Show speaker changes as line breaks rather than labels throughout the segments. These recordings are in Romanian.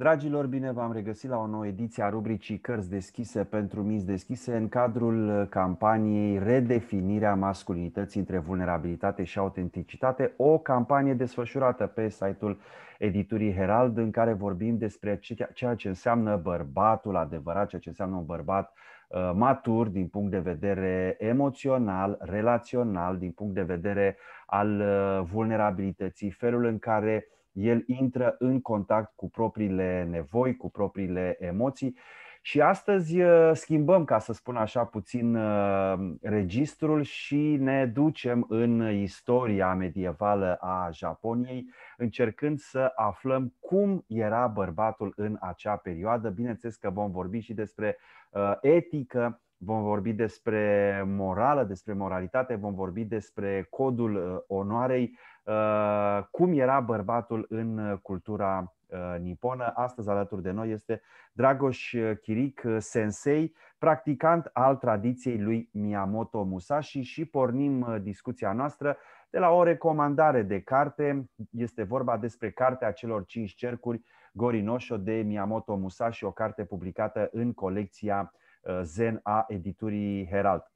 Dragilor, bine v-am regăsit la o nouă ediție a rubricii Cărți deschise pentru minți deschise în cadrul campaniei Redefinirea masculinității între vulnerabilitate și autenticitate, o campanie desfășurată pe site-ul editurii Herald în care vorbim despre ceea ce înseamnă bărbatul adevărat, ceea ce înseamnă un bărbat uh, matur din punct de vedere emoțional, relațional, din punct de vedere al uh, vulnerabilității, felul în care uh, el intră în contact cu propriile nevoi, cu propriile emoții. Și astăzi uh, schimbăm, ca să spun așa, puțin uh, registrul și ne ducem în istoria medievală a Japoniei, încercând să aflăm cum era bărbatul în acea perioadă. Bineînțeles că vom vorbi și despre uh, etică, vom vorbi despre morală, despre moralitate, vom vorbi despre codul uh, onoarei, uh, cum era bărbatul în uh, cultura niponă. Astăzi alături de noi este Dragoș Chiric, sensei, practicant al tradiției lui Miyamoto Musashi și pornim discuția noastră de la o recomandare de carte. Este vorba despre cartea celor cinci cercuri Gorinosho de Miyamoto Musashi, o carte publicată în colecția Uh, zen a editurii Herald.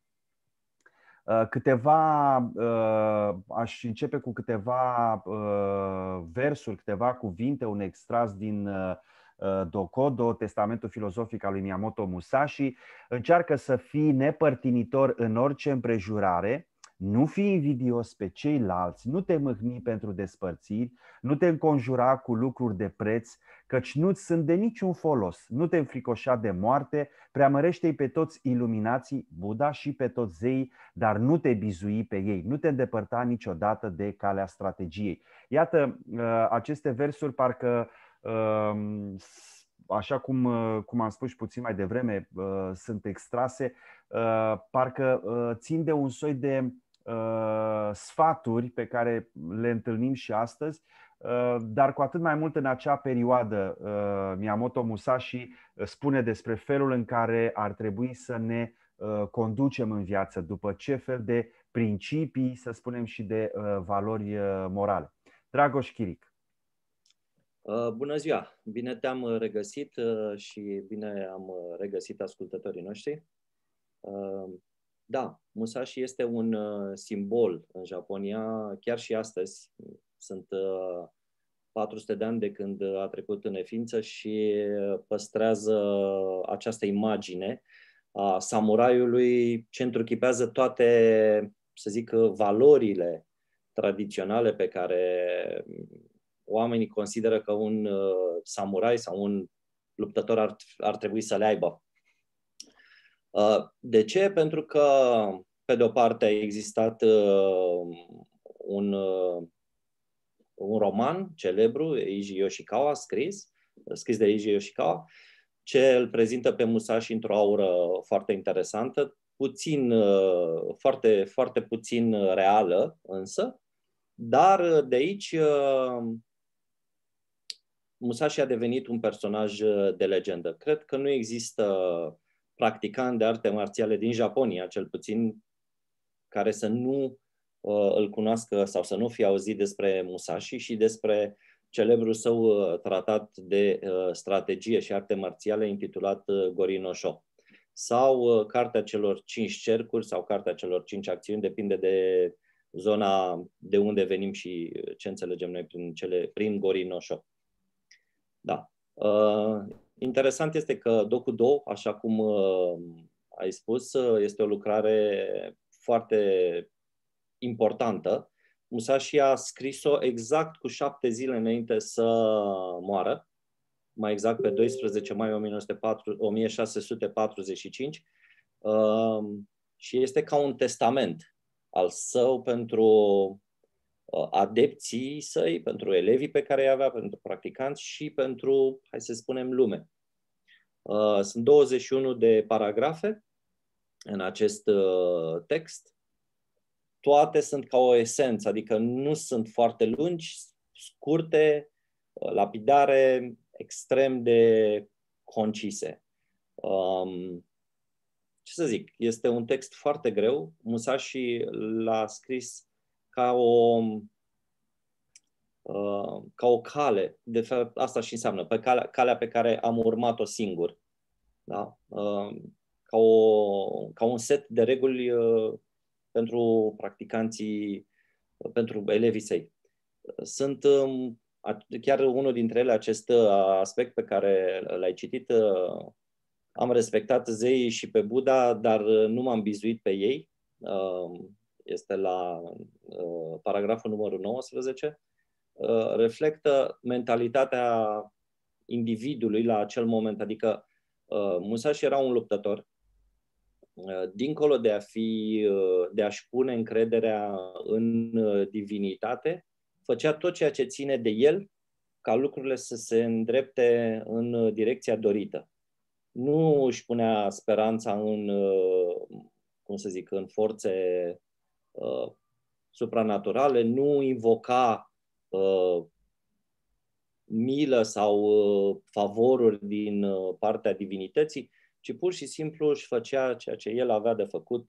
Uh, câteva, uh, aș începe cu câteva versuri, câteva cuvinte, un extras din Dokodo, Testamentul filozofic al lui Miyamoto Musashi, încearcă să fii nepărtinitor în orice împrejurare, nu fi invidios pe ceilalți, nu te mâhni pentru despărțiri, nu te înconjura cu lucruri de preț, căci nu-ți sunt de niciun folos, nu te înfricoșa de moarte, preamărește-i pe toți iluminații, Buddha și pe toți zeii, dar nu te bizui pe ei, nu te îndepărta niciodată de calea strategiei. Iată, uh, aceste versuri parcă um, așa cum, uh, cum am spus și puțin mai devreme, uh, sunt extrase, parcă țin de un soi de Uh, sfaturi pe care le întâlnim și astăzi, uh, dar cu atât mai mult în acea perioadă uh, Miyamoto Musashi spune despre felul în care ar trebui să ne conducem în viață, după ce fel de principii, să spunem, și de valori morale. Dragoș Chiric.
Bună ziua! Bine te-am regăsit și bine am regăsit ascultătorii noștri. Da, musashi este un uh, simbol în Japonia, chiar și astăzi. Sunt uh, 400 de ani de când a trecut în neființă și uh, păstrează această imagine a samuraiului ce întruchipează toate, să zic, valorile tradiționale pe care oamenii consideră că un uh, samurai sau un luptător ar, ar trebui să le aibă. Uh, de ce? Pentru că, pe de-o parte, a existat uh, un, uh, un roman celebru, Eiji Yoshikawa, scris, scris de Eiji Yoshikawa, ce îl prezintă pe Musashi într-o aură foarte interesantă, puțin, foarte, foarte puțin reală însă, dar de aici Musashi a devenit un personaj de legendă. Cred că nu există practicant de arte marțiale din Japonia, cel puțin, care să nu uh, îl cunoască sau să nu fi auzit despre Musashi și despre celebrul său uh, tratat de uh, strategie și arte marțiale intitulat uh, Gorinosho sau uh, Cartea celor cinci cercuri sau Cartea celor cinci acțiuni, depinde de zona de unde venim și ce înțelegem noi prin, cele, prin Gorinosho. Da. Uh, Interesant este că Docu 2, așa cum uh, ai spus, uh, este o lucrare foarte importantă. Musashi a scris-o exact cu șapte zile înainte să moară, mai exact pe 12 mai 1904, 1645, uh, și este ca un testament al său pentru uh, adepții săi, pentru elevii pe care îi avea, pentru practicanți și pentru, hai să spunem, lume. Uh, sunt 21 de paragrafe în acest uh, text. Toate sunt ca o esență, adică nu sunt foarte lungi, scurte, uh, lapidare, extrem de concise. Um, ce să zic, este un text foarte greu. Musashi l-a scris ca o Uh, ca o cale, de fapt asta și înseamnă, pe calea, calea pe care am urmat-o singur, da? Uh, ca, o, ca un set de reguli uh, pentru practicanții, pentru elevii săi. Sunt um, chiar unul dintre ele, acest aspect pe care l-ai citit, am respectat zeii și pe Buddha, dar nu m-am bizuit pe ei. Este la paragraful numărul 19. Uh, reflectă mentalitatea individului la acel moment. Adică uh, Musaș era un luptător, uh, dincolo de a fi, de a-și pune încrederea în divinitate, făcea tot ceea ce ține de el ca lucrurile să se îndrepte în direcția dorită. Nu își punea speranța în, cum să zic, în forțe uh, supranaturale, nu invoca Uh, milă sau uh, favoruri din uh, partea divinității, ci pur și simplu își făcea ceea ce el avea de făcut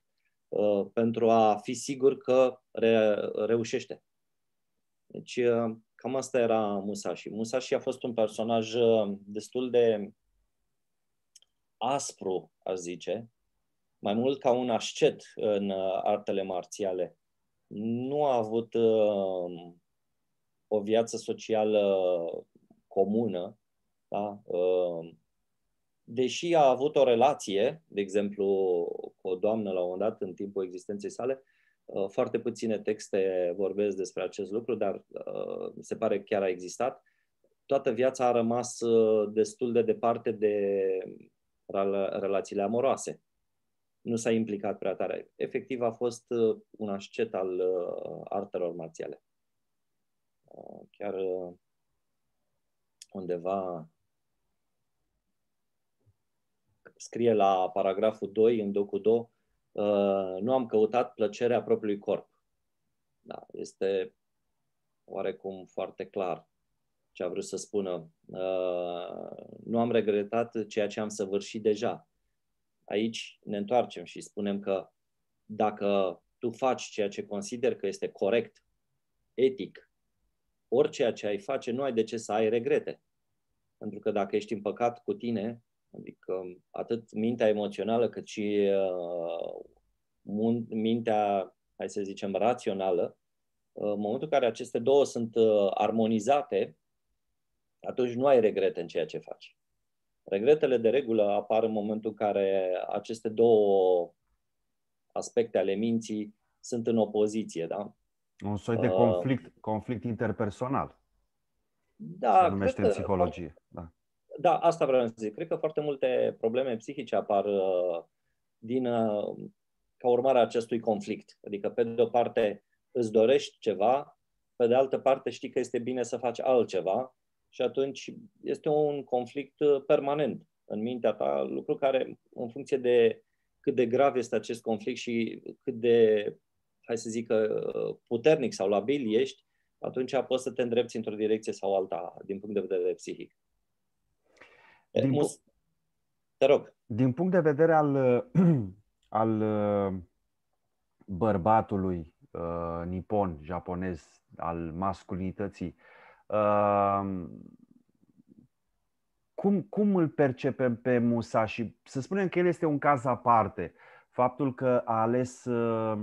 pentru a fi sigur că re- reușește. Deci, cam asta era Musashi. Musashi a fost un personaj destul de aspru, aș zice, mai mult ca un ascet în artele marțiale. Nu a avut uh, o viață socială comună, da? Ehm, deși a avut o relație, de exemplu, cu o doamnă la un moment dat în timpul existenței sale, ehm, foarte puține texte vorbesc despre acest lucru, dar ehm, se pare că chiar a existat. Toată viața a rămas destul de departe de relațiile amoroase. Nu s-a implicat prea tare. Efectiv, a fost un ascet al artelor marțiale chiar uh, undeva scrie la paragraful 2 în 2 uh, nu am căutat plăcerea propriului corp. Da, este oarecum foarte clar ce a vrut să spună. Uh, nu am regretat ceea ce am săvârșit deja. Aici ne întoarcem și spunem că dacă tu faci ceea ce consider că este corect, etic, orice ce ai face, nu ai de ce să ai regrete. Pentru că dacă ești împăcat cu tine, adică atât mintea emoțională cât și uh, mintea, hai să zicem, rațională, uh, în momentul în care aceste două sunt uh, armonizate, atunci nu ai regrete în ceea ce faci. Regretele de regulă apar în momentul în care aceste două aspecte ale minții sunt în opoziție, da?
Un soi de conflict, uh, conflict interpersonal.
Da, se numește cred în psihologie. Da. da, asta vreau să zic. Cred că foarte multe probleme psihice apar uh, din uh, ca urmare a acestui conflict. Adică, pe de o parte, îți dorești ceva, pe de altă parte, știi că este bine să faci altceva și atunci este un conflict uh, permanent în mintea ta, lucru care, în funcție de cât de grav este acest conflict și cât de hai să zic uh, puternic sau labil ești, atunci poți să te îndrepți într-o direcție sau alta din punct de vedere psihic. Din Mus- te rog.
Din punct de vedere al, al uh, bărbatului uh, nipon, japonez, al masculinității, uh, cum, cum îl percepem pe Musa și Să spunem că el este un caz aparte. Faptul că a ales uh,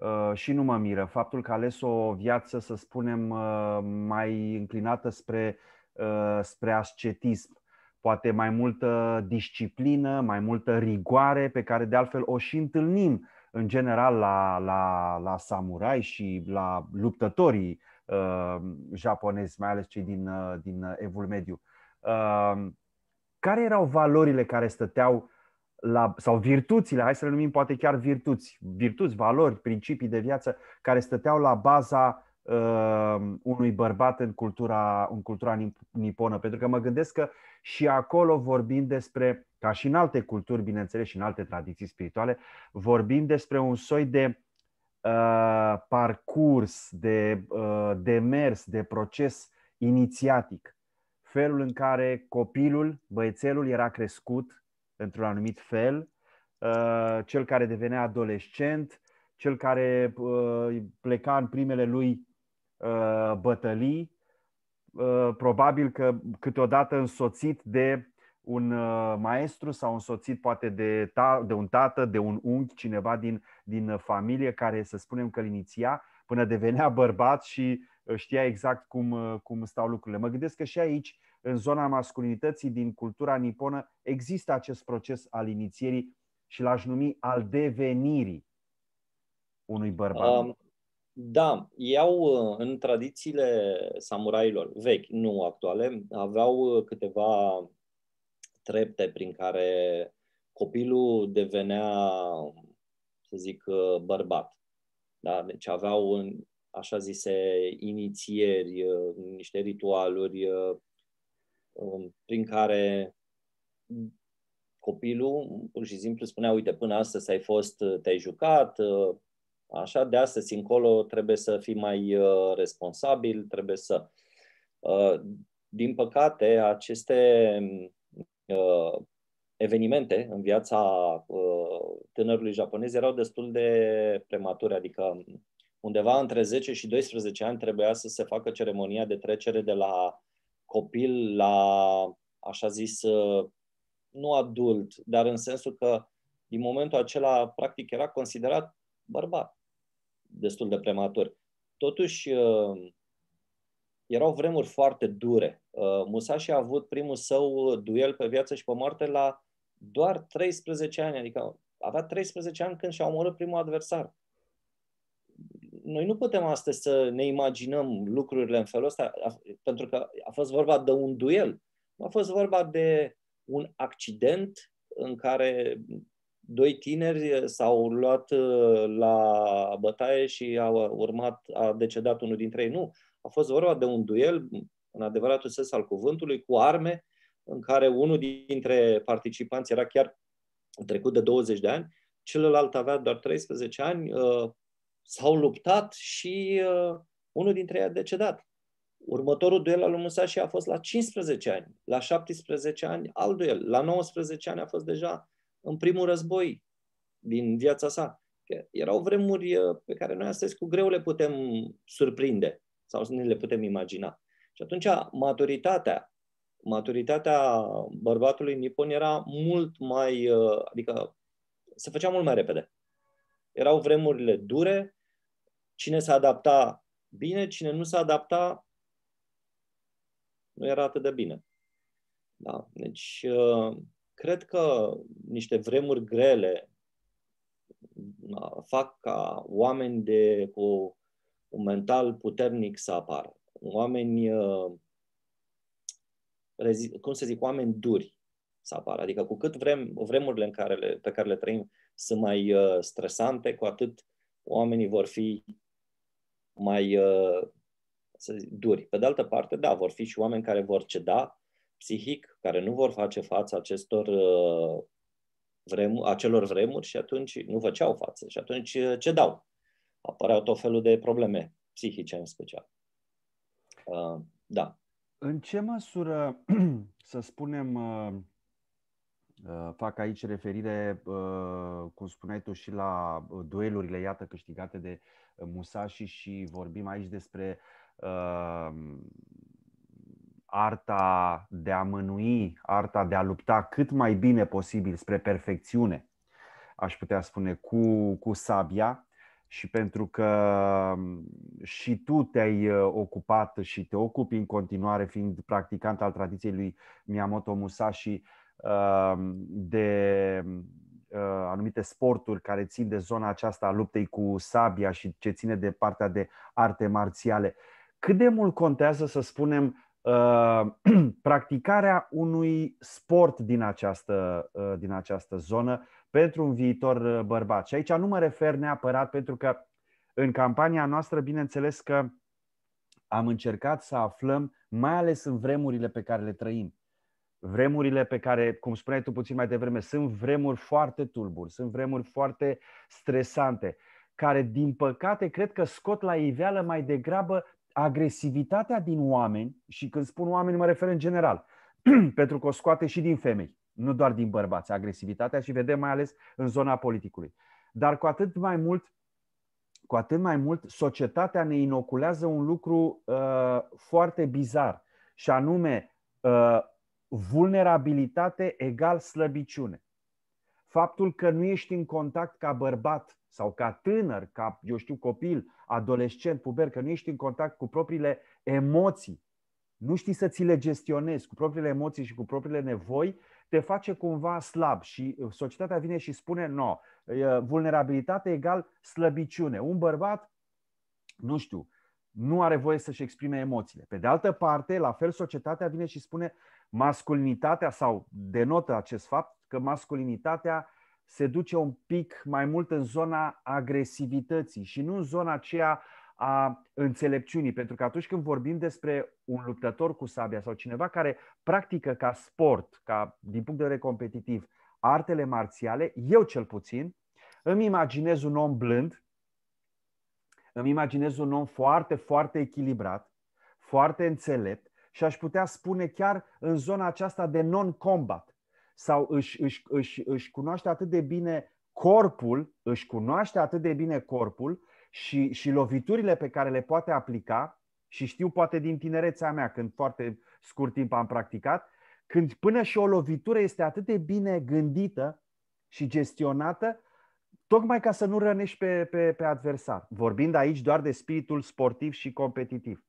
Uh, și nu mă miră. Faptul că a ales o viață, să spunem, uh, mai înclinată spre, uh, spre ascetism, poate mai multă disciplină, mai multă rigoare, pe care de altfel o și întâlnim în general la, la, la samurai și la luptătorii uh, japonezi, mai ales cei din, uh, din Evul Mediu. Uh, care erau valorile care stăteau la, sau virtuțile, hai să le numim poate chiar virtuți, virtuți, valori, principii de viață care stăteau la baza uh, unui bărbat în cultura, în cultura niponă. Pentru că mă gândesc că și acolo vorbim despre, ca și în alte culturi, bineînțeles, și în alte tradiții spirituale, vorbim despre un soi de uh, parcurs, de uh, demers, de proces inițiatic. Felul în care copilul, băiețelul era crescut într-un anumit fel, uh, cel care devenea adolescent, cel care uh, pleca în primele lui uh, bătălii, probabil că câteodată însoțit de un maestru sau însoțit poate de, ta, de un tată, de un unchi, cineva din, din familie care să spunem că îl iniția până devenea bărbat și știa exact cum, cum stau lucrurile. Mă gândesc că și aici în zona masculinității din cultura niponă există acest proces al inițierii și l-aș numi al devenirii unui bărbat. Um,
da, iau uh, în tradițiile samurailor vechi, nu actuale, aveau uh, câteva trepte prin care copilul devenea, să zic, uh, bărbat. Da? Deci aveau, așa zise, inițieri, niște ritualuri, Um, prin care copilul pur și simplu spunea, uite, până astăzi ai fost, te-ai jucat, uh, așa, de astăzi încolo trebuie să fii mai uh, responsabil, trebuie să... Uh, din păcate, aceste evenimente în viața tânărului japonez erau destul de premature, adică undeva între 10 și 12 ani trebuia să se facă ceremonia de trecere de la copil la, așa zis, ă, nu adult, dar în sensul că din momentul acela, practic, era considerat bărbat destul de prematur. Totuși, ă, erau vremuri foarte dure. Ă, Musashi a avut primul său duel pe viață și pe moarte la doar 13 ani, adică avea 13 ani când și-a omorât primul adversar noi nu putem astăzi să ne imaginăm lucrurile în felul ăsta, pentru că a fost vorba de un duel. A fost vorba de un accident în care doi tineri s-au luat uh, la bătaie și au urmat, a decedat unul dintre ei. Nu, a fost vorba de un duel, în adevăratul sens al cuvântului, cu arme, în care unul dintre participanți era chiar trecut de 20 de ani, celălalt avea doar 13 ani, uh, s-au luptat și uh, unul dintre ei a decedat. Următorul duel al lui Musashi a fost la 15 ani, la 17 ani Al duel, la 19 ani a fost deja în primul război din viața sa. erau vremuri uh, pe care noi astăzi cu greu le putem surprinde sau să ne le putem imagina. Și atunci maturitatea, maturitatea bărbatului nipon era mult mai, uh, adică se făcea mult mai repede. Erau vremurile dure, Cine s-a adapta bine, cine nu s-a adapta nu era atât de bine. Da? Deci, uh, cred că niște vremuri grele fac ca oameni de, cu un mental puternic să apară. Oameni, uh, cum să zic, oameni duri să apară. Adică cu cât vrem, vremurile în care le, pe care le trăim sunt mai uh, stresante, cu atât oamenii vor fi mai uh, să zic, duri. Pe de altă parte, da, vor fi și oameni care vor ceda psihic, care nu vor face față acestor uh, vremu acelor vremuri și atunci nu făceau față și atunci uh, cedau. Apăreau tot felul de probleme psihice în special. Da.
În ce măsură, să spunem, fac aici referire, cum spuneai tu, și la duelurile, iată, câștigate de Musashi și vorbim aici despre uh, arta de a mânui, arta de a lupta cât mai bine posibil spre perfecțiune, aș putea spune, cu, cu sabia, și pentru că um, și tu te-ai uh, ocupat și te ocupi în continuare, fiind practicant al tradiției lui Miyamoto Musashi, um, de Uh, anumite sporturi care țin de zona aceasta a luptei cu sabia și ce ține de partea de arte marțiale. Cât de mult contează, să spunem, uh, practicarea unui sport din această, uh, din această zonă pentru un viitor bărbat. Și aici nu mă refer neapărat pentru că în campania noastră, bineînțeles că am încercat să aflăm, mai ales în vremurile pe care le trăim, vremurile pe care, cum spuneai tu puțin mai devreme, sunt vremuri foarte tulburi, sunt vremuri foarte stresante, care, din păcate, cred că scot la iveală mai degrabă agresivitatea din oameni, și când spun oameni mă refer în general, pentru că o scoate și din femei, nu doar din bărbați, agresivitatea și vedem mai ales în zona politicului. Dar cu atât mai mult, cu atât mai mult, societatea ne inoculează un lucru uh, foarte bizar, și anume uh, vulnerabilitate egal slăbiciune. Faptul că nu ești în contact ca bărbat sau ca tânăr, ca, eu știu, copil, adolescent, puber, că nu ești în contact cu propriile emoții, nu știi să ți le gestionezi cu propriile emoții și cu propriile nevoi, te face cumva slab și uh, societatea vine și spune, nu, no, vulnerabilitate egal slăbiciune. Un bărbat, nu știu, nu are voie să-și exprime emoțiile. Pe de altă parte, la fel, societatea vine și spune, masculinitatea sau denotă acest fapt că masculinitatea se duce un pic mai mult în zona agresivității și nu în zona aceea a înțelepciunii, pentru că atunci când vorbim despre un luptător cu sabia sau cineva care practică ca sport, ca din punct de vedere competitiv, artele marțiale, eu cel puțin, îmi imaginez un om blând, îmi imaginez un om foarte, foarte echilibrat, foarte înțelept, și aș putea spune chiar în zona aceasta de non-combat. Sau își, își, își, își cunoaște atât de bine corpul, își cunoaște atât de bine corpul și, și loviturile pe care le poate aplica, și știu poate din tinerețea mea, când foarte scurt timp am practicat, când până și o lovitură este atât de bine gândită și gestionată, tocmai ca să nu rănești pe, pe, pe adversar. Vorbind aici doar de spiritul sportiv și competitiv.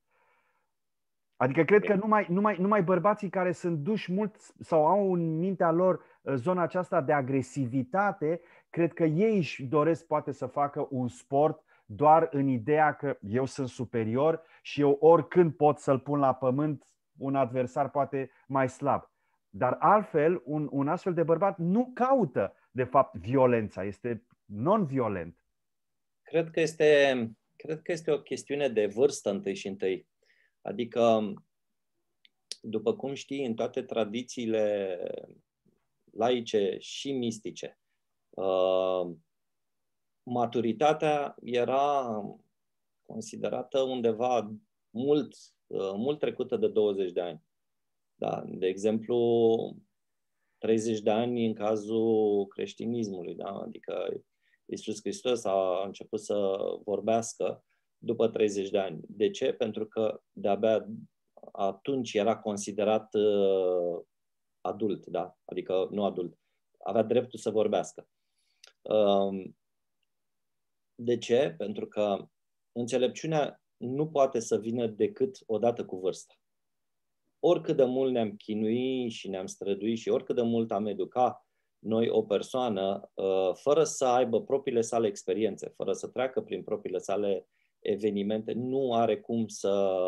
Adică cred că numai, numai, numai bărbații care sunt duși mult sau au în mintea lor uh, zona aceasta de agresivitate, cred că ei își doresc poate să facă un sport doar în ideea că eu sunt superior și eu oricând pot să-l pun la pământ un adversar poate mai slab. Dar altfel, un, un astfel de bărbat nu caută, de fapt, violența, este non-violent.
Cred că este, cred că este o chestiune de vârstă întâi și întâi. Adică, după cum știi, în toate tradițiile laice și mistice, uh, maturitatea era considerată undeva mult, uh, mult trecută de 20 de ani. Da, de exemplu, 30 de ani în cazul creștinismului, da? adică Iisus Hristos a început să vorbească după 30 de ani. De ce? Pentru că de-abia atunci era considerat uh, adult, da? adică nu adult, avea dreptul să vorbească. Uh, de ce? Pentru că înțelepciunea nu poate să vină decât odată cu vârsta. Oricât de mult ne-am chinuit și ne-am străduit și oricât de mult am educat, noi o persoană, uh, fără să aibă propriile sale experiențe, fără să treacă prin propriile sale evenimente, nu are cum să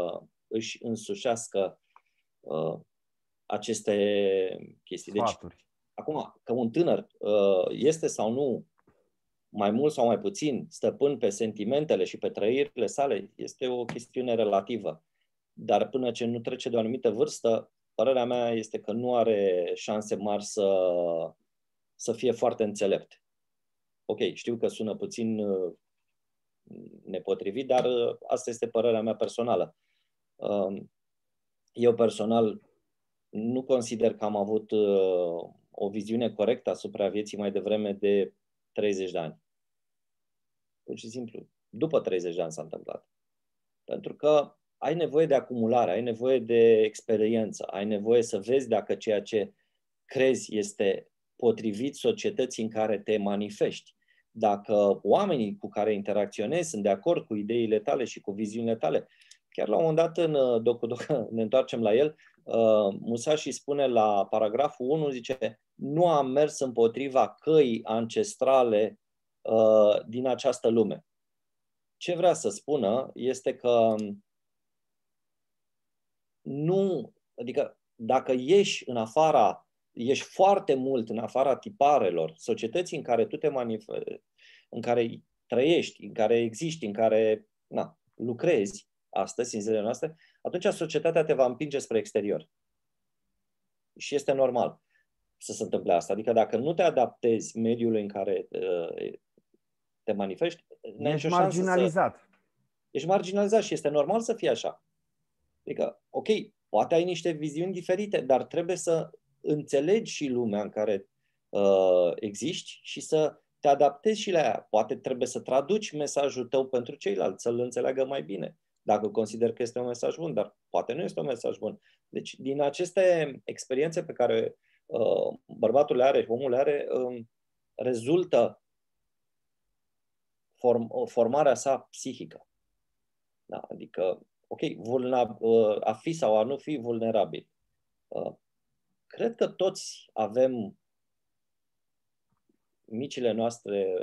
își însușească uh, aceste chestii. Deci, Sfaturi. acum, că un tânăr uh, este sau nu mai mult sau mai puțin stăpân pe sentimentele și pe trăirile sale, este o chestiune relativă. Dar până ce nu trece de o anumită vârstă, părerea mea este că nu are șanse mari să, să fie foarte înțelept. Ok, știu că sună puțin uh, nepotrivit, dar uh, asta este părerea mea personală. Um, eu personal nu consider că am avut uh, o viziune corectă asupra vieții mai devreme de 30 de ani. Pur și simplu. După 30 de ani s-a întâmplat. Pentru că ai nevoie de acumulare, ai nevoie de experiență, ai nevoie să vezi dacă ceea ce crezi este potrivit societății în care te manifesti dacă oamenii cu care interacționezi sunt de acord cu ideile tale și cu viziunile tale. Chiar la un moment dat, în uh, docu ne întoarcem la el, uh, Musashi spune la paragraful 1, zice, nu am mers împotriva căii ancestrale uh, din această lume. Ce vrea să spună este că um, nu, adică dacă ieși în afara ești foarte mult în afara tiparelor societății în care tu te manifesti, în care trăiești, în care existi, în care na, lucrezi astăzi, în zilele noastre, atunci societatea te va împinge spre exterior. Și este normal să se întâmple asta. Adică dacă nu te adaptezi mediului în care uh, te manifesti, ești marginalizat. Să... Ești marginalizat și este normal să fie așa. Adică, ok, poate ai niște viziuni diferite, dar trebuie să înțelegi și lumea în care uh, existi și să te adaptezi și la ea. Poate trebuie să traduci mesajul tău pentru ceilalți, să-l înțeleagă mai bine, dacă consider că este un mesaj bun, dar poate nu este un mesaj bun. Deci, din aceste experiențe pe care uh, bărbatul le are și omul le are, uh, rezultă form, uh, formarea sa psihică. Da? Adică, ok, vulna, uh, a fi sau a nu fi vulnerabil. Uh, Cred că toți avem micile noastre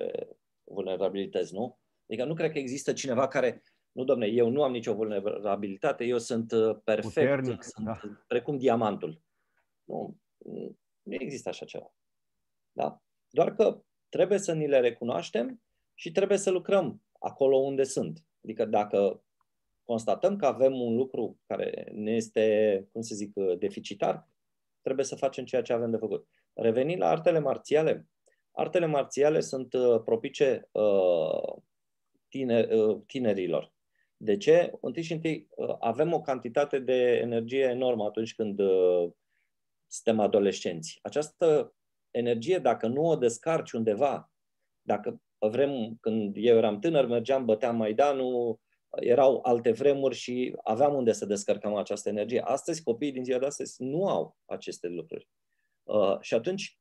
vulnerabilități, nu? Adică nu cred că există cineva care, nu domne, eu nu am nicio vulnerabilitate, eu sunt uh, perfect, Puternic, sunt da. precum diamantul. Nu, nu există așa ceva. Da? Doar că trebuie să ni le recunoaștem și trebuie să lucrăm acolo unde sunt. Adică dacă constatăm că avem un lucru care ne este, cum să zic, uh, deficitar, trebuie să facem ceea ce avem de făcut. Revenind la artele marțiale, artele marțiale sunt uh, propice uh, tine, uh, tinerilor. De ce? Întâi și întâi avem o cantitate de energie enormă atunci când suntem adolescenți. Această energie, dacă nu o descarci undeva, dacă vrem, când eu eram tânăr, mergeam, băteam Maidanul, erau alte vremuri și aveam unde să descărcăm această energie. Astăzi, copiii din ziua de astăzi nu au aceste lucruri. Uh, și atunci,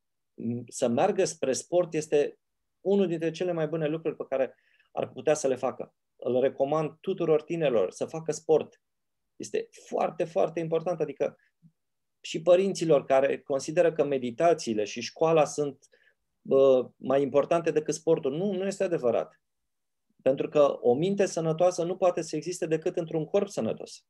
să meargă spre sport este unul dintre cele mai bune lucruri pe care ar putea să le facă. Îl recomand tuturor tinerilor să facă sport. Este foarte, foarte important. Adică și părinților care consideră că meditațiile și școala sunt uh, mai importante decât sportul. Nu, nu este adevărat. Pentru că o minte sănătoasă nu poate să existe decât într-un corp sănătos.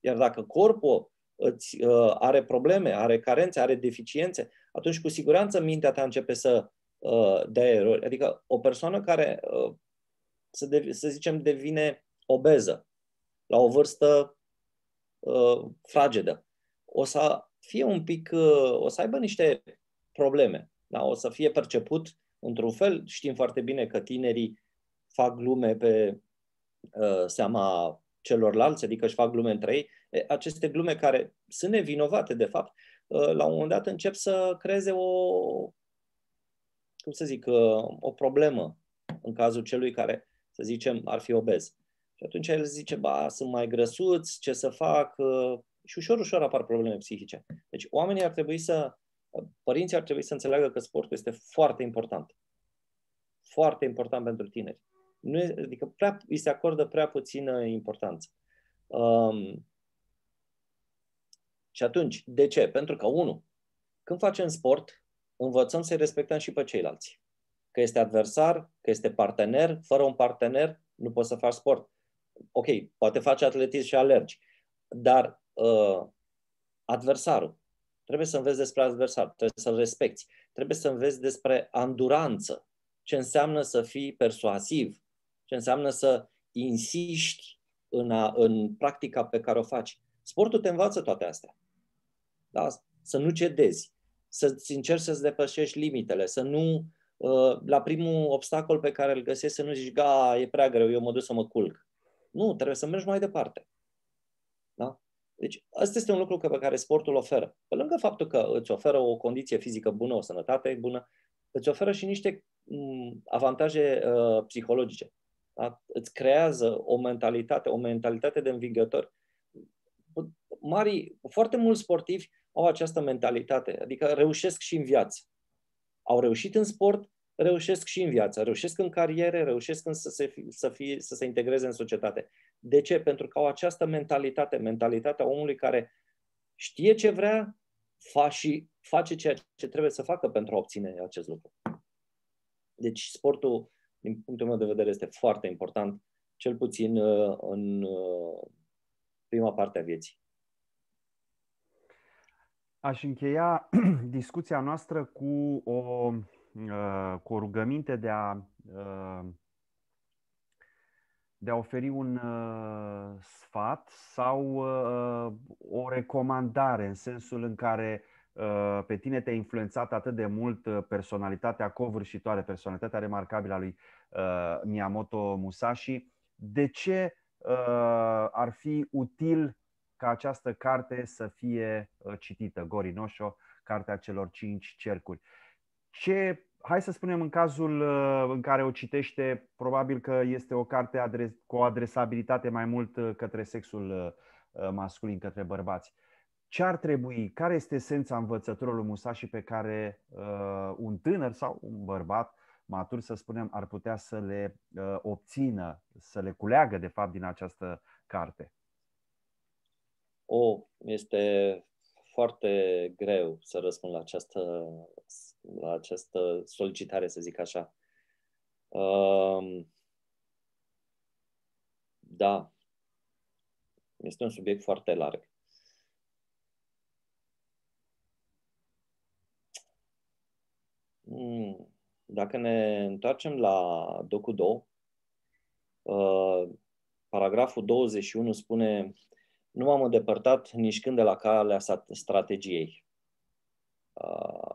Iar dacă corpul îți, uh, are probleme, are carențe, are deficiențe, atunci cu siguranță mintea ta începe să uh, dea erori. Adică o persoană care, uh, să, să zicem, devine obeză la o vârstă uh, fragedă, o să fie un pic, uh, o să aibă niște probleme, da? o să fie perceput într-un fel. Știm foarte bine că tinerii fac glume pe uh, seama celorlalți, adică își fac glume între ei, aceste glume care sunt nevinovate, de fapt, uh, la un moment dat încep să creeze o, cum să zic, uh, o problemă în cazul celui care, să zicem, ar fi obez. Și atunci el zice, ba, sunt mai grăsuți, ce să fac? Și ușor, ușor apar probleme psihice. Deci oamenii ar trebui să, părinții ar trebui să înțeleagă că sportul este foarte important. Foarte important pentru tineri nu e, adică prea, îi se acordă prea puțină importanță. Um, și atunci, de ce? Pentru că, unu, când facem sport, învățăm să-i respectăm și pe ceilalți. Că este adversar, că este partener, fără un partener nu poți să faci sport. Ok, poate faci atletism și alergi, dar uh, adversarul, trebuie să înveți despre adversar, trebuie să-l respecti, trebuie să înveți despre anduranță, ce înseamnă să fii persuasiv, ce înseamnă să insiști în, a, în practica pe care o faci. Sportul te învață toate astea. Da? Să nu cedezi, să-ți încerci să-ți depășești limitele, să nu, uh, la primul obstacol pe care îl găsești, să nu zici, ga, e prea greu, eu mă duc să mă culc. Nu, trebuie să mergi mai departe. Da? Deci, asta este un lucru pe care sportul oferă. Pe lângă faptul că îți oferă o condiție fizică bună, o sănătate bună, îți oferă și niște avantaje uh, psihologice a, îți creează o mentalitate, o mentalitate de învingător. Mari, foarte mulți sportivi au această mentalitate, adică reușesc și în viață. Au reușit în sport, reușesc și în viață, reușesc în cariere, reușesc în să, se, să, fie, să se integreze în societate. De ce? Pentru că au această mentalitate, mentalitatea omului care știe ce vrea fa și face ceea ce trebuie să facă pentru a obține acest lucru. Deci sportul din punctul meu de vedere, este foarte important, cel puțin uh, în uh, prima parte a vieții.
Aș încheia discuția noastră cu o, uh, cu o rugăminte de a, de a oferi un sfat sau o recomandare în sensul în care Uh, pe tine te-a influențat atât de mult uh, personalitatea covârșitoare, personalitatea remarcabilă a lui uh, Miyamoto Musashi, de ce ar fi util ca această carte să fie citită, Noșo, Cartea celor cinci cercuri. Ce, hai să spunem, în cazul în care o citește, probabil că este o carte adres, cu o adresabilitate mai mult către sexul masculin, către bărbați. Uh, ce ar trebui, care este esența învățăturilor lui Musashi pe care uh, un tânăr sau un bărbat matur, să spunem, ar putea să le uh, obțină, să le culeagă, de fapt, din această carte?
O, oh, este foarte greu să răspund la această, la această solicitare, să zic așa. Uh, da, este un subiect foarte larg. Hmm. Dacă ne întoarcem la 2, uh, paragraful 21 spune nu m-am îndepărtat nici când de la calea strategiei. Uh,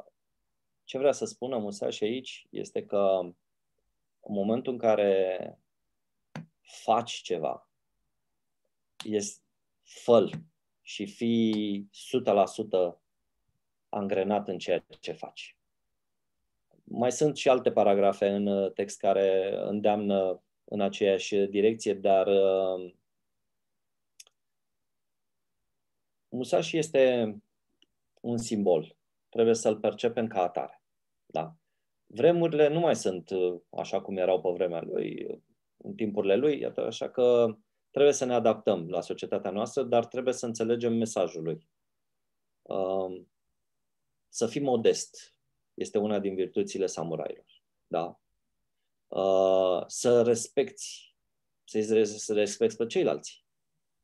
ce vrea să spună Musa și aici este că în momentul în care faci ceva, este făl și fii 100% angrenat în ceea ce faci mai sunt și alte paragrafe în uh, text care îndeamnă în aceeași direcție, dar uh, Musashi este un simbol. Trebuie să-l percepem ca atare. Da? Vremurile nu mai sunt uh, așa cum erau pe vremea lui, în timpurile lui, așa că trebuie să ne adaptăm la societatea noastră, dar trebuie să înțelegem mesajul lui. Um, să fim modest, este una din virtuțile samurailor. Da? Uh, să respecti, să, respecti pe ceilalți.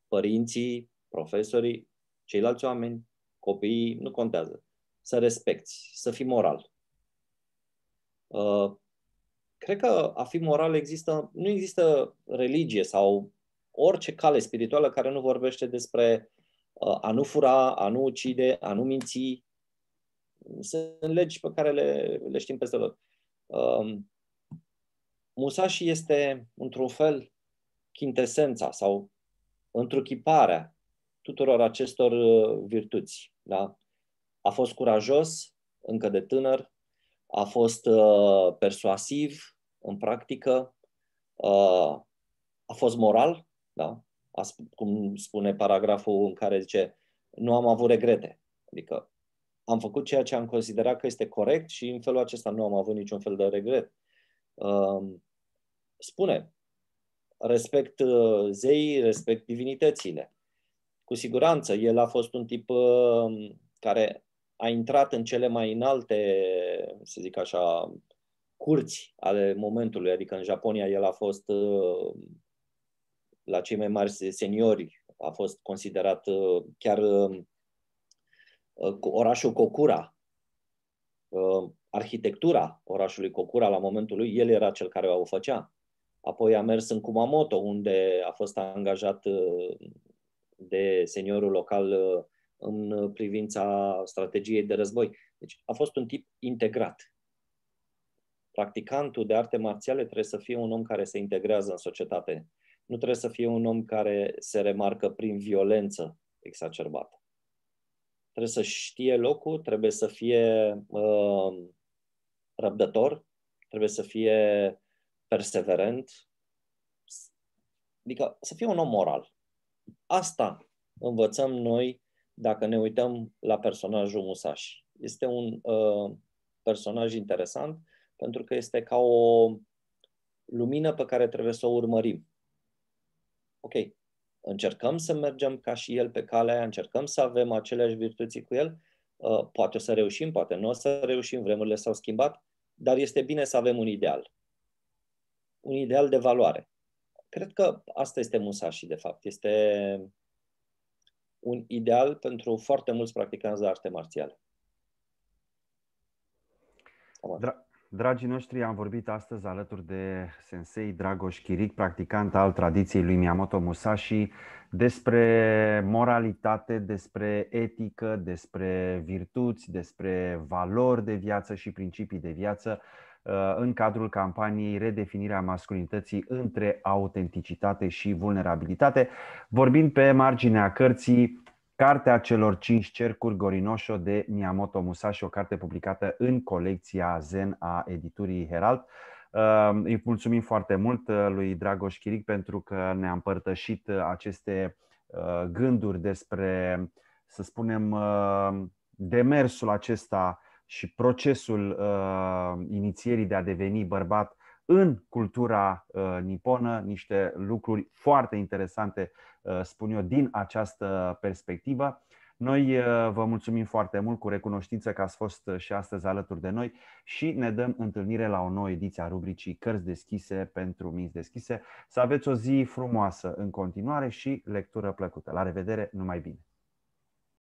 Părinții, profesorii, ceilalți oameni, copiii, nu contează. Să respecti, să fii moral. Uh, cred că a fi moral există, nu există religie sau orice cale spirituală care nu vorbește despre uh, a nu fura, a nu ucide, a nu minți, sunt legi pe care le, le știm peste tot. Um, Musashi este, într-un fel, chintesența sau întruchiparea tuturor acestor uh, virtuți. Da? A fost curajos, încă de tânăr, a fost uh, persuasiv în practică, uh, a fost moral, da? a, cum spune paragraful în care zice, nu am avut regrete. Adică am făcut ceea ce am considerat că este corect și în felul acesta nu am avut niciun fel de regret. Um, spune, respect uh, zei, respect divinitățile. Cu siguranță, el a fost un tip um, care a intrat în cele mai înalte, să zic așa, curți ale momentului, adică în Japonia el a fost uh, la cei mai mari seniori, a fost considerat uh, chiar um, Uh, orașul Cocura, uh, arhitectura orașului Cocura la momentul lui, el era cel care o făcea. Apoi a mers în Kumamoto, unde a fost angajat uh, de seniorul local în privința strategiei de război. Deci a fost un tip integrat. Practicantul de arte marțiale trebuie să fie un om care se integrează în societate. Nu trebuie să fie un om care se remarcă prin violență exacerbată trebuie să știe locul, trebuie să fie uh, răbdător, trebuie să fie perseverent, adică să fie un om moral. Asta învățăm noi dacă ne uităm la personajul Musashi. Este un uh, personaj interesant pentru că este ca o lumină pe care trebuie să o urmărim. Ok, încercăm să mergem ca și el pe calea aia, încercăm să avem aceleași virtuți cu el, uh, poate o să reușim, poate nu o să reușim, vremurile s-au schimbat, dar este bine să avem un ideal. Un ideal de valoare. Cred că asta este și de fapt. Este un ideal pentru foarte mulți practicanți de arte marțiale.
Dra- Dragii noștri, am vorbit astăzi alături de sensei Dragoș Chiric, practicant al tradiției lui Miyamoto Musashi, despre moralitate, despre etică, despre virtuți, despre valori de viață și principii de viață uh, în cadrul campaniei Redefinirea masculinității între autenticitate și vulnerabilitate, vorbind pe marginea cărții Cartea celor cinci cercuri Gorinoșo de Miyamoto Musashi, o carte publicată în colecția Zen a editurii Herald. Ehm, îi mulțumim foarte mult eh, lui Dragoș Chiric pentru că ne-a împărtășit eh, aceste eh, gânduri despre, să spunem, ehm, demersul acesta și procesul ehm, inițierii de a deveni bărbat în cultura uh, niponă niște lucruri foarte interesante, uh, spun eu, din această perspectivă. Noi uh, vă mulțumim foarte mult cu recunoștință că ați fost și astăzi alături de noi și ne dăm întâlnire la o nouă ediție a rubricii Cărți deschise pentru minți deschise. Să aveți o zi frumoasă în continuare și lectură plăcută. La revedere, numai bine!